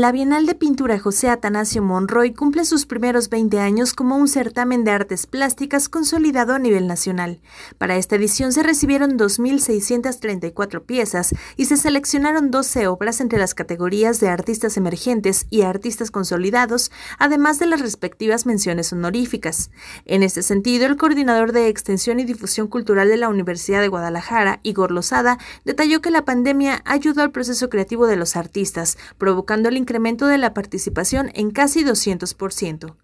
La Bienal de Pintura José Atanasio Monroy cumple sus primeros 20 años como un certamen de artes plásticas consolidado a nivel nacional. Para esta edición se recibieron 2.634 piezas y se seleccionaron 12 obras entre las categorías de artistas emergentes y artistas consolidados, además de las respectivas menciones honoríficas. En este sentido, el coordinador de Extensión y Difusión Cultural de la Universidad de Guadalajara, Igor Lozada, detalló que la pandemia ayudó al proceso creativo de los artistas, provocando el incremento de la participación en casi 200%.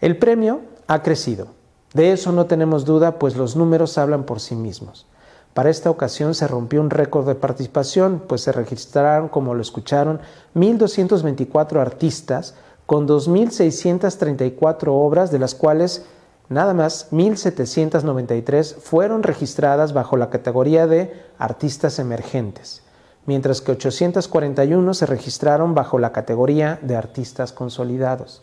El premio ha crecido. De eso no tenemos duda, pues los números hablan por sí mismos. Para esta ocasión se rompió un récord de participación, pues se registraron, como lo escucharon, 1.224 artistas con 2.634 obras, de las cuales nada más 1.793 fueron registradas bajo la categoría de artistas emergentes mientras que 841 se registraron bajo la categoría de artistas consolidados.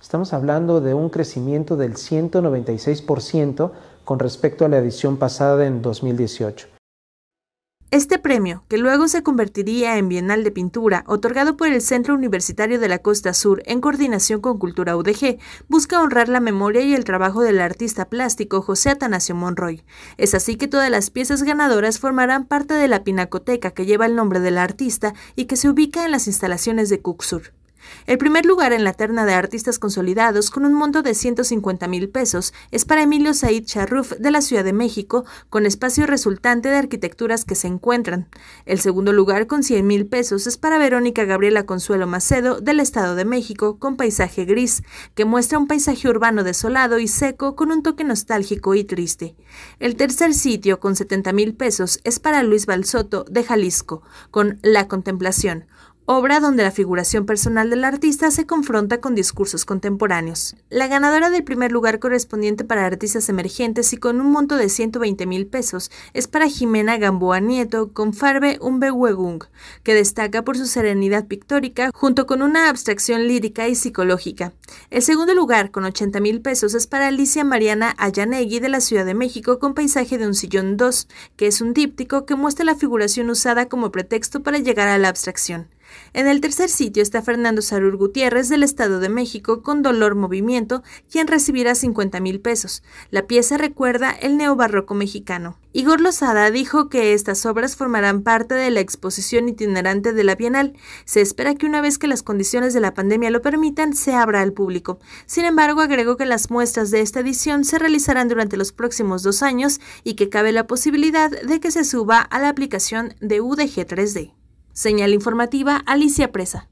Estamos hablando de un crecimiento del 196% con respecto a la edición pasada en 2018. Este premio, que luego se convertiría en Bienal de Pintura, otorgado por el Centro Universitario de la Costa Sur en coordinación con Cultura UDG, busca honrar la memoria y el trabajo del artista plástico José Atanasio Monroy. Es así que todas las piezas ganadoras formarán parte de la pinacoteca que lleva el nombre del artista y que se ubica en las instalaciones de Cuxur. El primer lugar en la terna de artistas consolidados con un monto de 150 mil pesos es para Emilio Said Charruf de la Ciudad de México, con espacio resultante de arquitecturas que se encuentran. El segundo lugar con 100 mil pesos es para Verónica Gabriela Consuelo Macedo del Estado de México, con paisaje gris, que muestra un paisaje urbano desolado y seco con un toque nostálgico y triste. El tercer sitio con 70 mil pesos es para Luis Balsoto de Jalisco, con La Contemplación, obra donde la figuración personal del artista se confronta con discursos contemporáneos. La ganadora del primer lugar correspondiente para artistas emergentes y con un monto de 120 mil pesos es para Jimena Gamboa Nieto con Farbe Umbewegung, que destaca por su serenidad pictórica junto con una abstracción lírica y psicológica. El segundo lugar, con 80 mil pesos, es para Alicia Mariana Ayanegui de la Ciudad de México con Paisaje de un Sillón 2, que es un díptico que muestra la figuración usada como pretexto para llegar a la abstracción. En el tercer sitio está Fernando Sarur Gutiérrez del Estado de México con Dolor Movimiento, quien recibirá 50 mil pesos. La pieza recuerda el neobarroco mexicano. Igor Lozada dijo que estas obras formarán parte de la exposición itinerante de la Bienal. Se espera que una vez que las condiciones de la pandemia lo permitan, se abra al público. Sin embargo, agregó que las muestras de esta edición se realizarán durante los próximos dos años y que cabe la posibilidad de que se suba a la aplicación de UDG 3D. Señal informativa Alicia Presa.